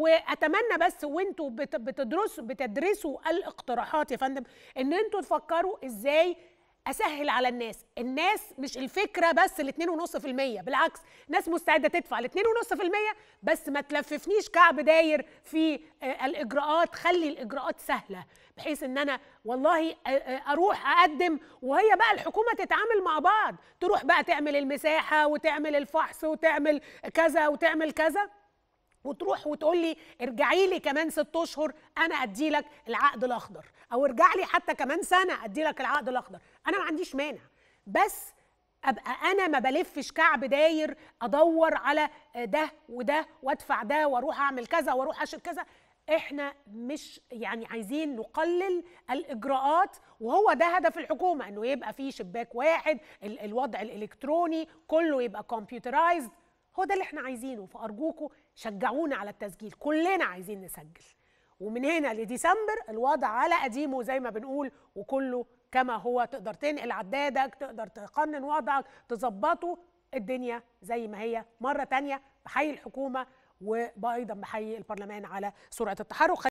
واتمنى بس وانتوا بتدرسوا بتدرسوا الاقتراحات يا فندم ان انتوا تفكروا ازاي اسهل على الناس الناس مش الفكره بس ال 2.5% بالعكس ناس مستعده تدفع ال 2.5% بس ما تلففنيش كعب داير في آه، الاجراءات خلي الاجراءات سهله بحيث ان انا والله آه، آه، اروح اقدم وهي بقى الحكومه تتعامل مع بعض تروح بقى تعمل المساحه وتعمل الفحص وتعمل كذا وتعمل كذا وتروح وتقول لي ارجعي لي كمان ست اشهر انا ادي لك العقد الاخضر او ارجع لي حتى كمان سنه ادي لك العقد الاخضر انا ما عنديش مانع بس ابقى انا ما بلفش كعب داير ادور على ده وده وادفع ده واروح اعمل كذا واروح اشيل كذا احنا مش يعني عايزين نقلل الاجراءات وهو ده هدف الحكومه انه يبقى في شباك واحد الوضع الالكتروني كله يبقى كمبيوترايزد هو ده اللي احنا عايزينه فارجوكم شجعونا على التسجيل كلنا عايزين نسجل ومن هنا لديسمبر الوضع على قديمه زي ما بنقول وكله كما هو تقدر تنقل عدادك تقدر تقنن وضعك تظبطه الدنيا زي ما هي مرة تانية بحيي الحكومة وأيضا بحيي البرلمان على سرعة التحرك